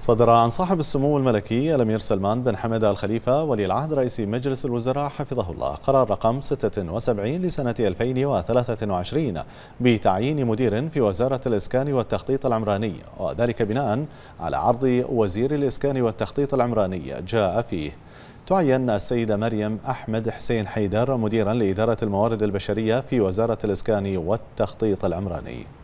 صدر عن صاحب السمو الملكي الأمير سلمان بن حمد الخليفة ولي العهد رئيس مجلس الوزراء حفظه الله قرار رقم 76 لسنة 2023 بتعيين مدير في وزارة الإسكان والتخطيط العمراني وذلك بناء على عرض وزير الإسكان والتخطيط العمراني جاء فيه تعين السيدة مريم أحمد حسين حيدر مديرا لإدارة الموارد البشرية في وزارة الإسكان والتخطيط العمراني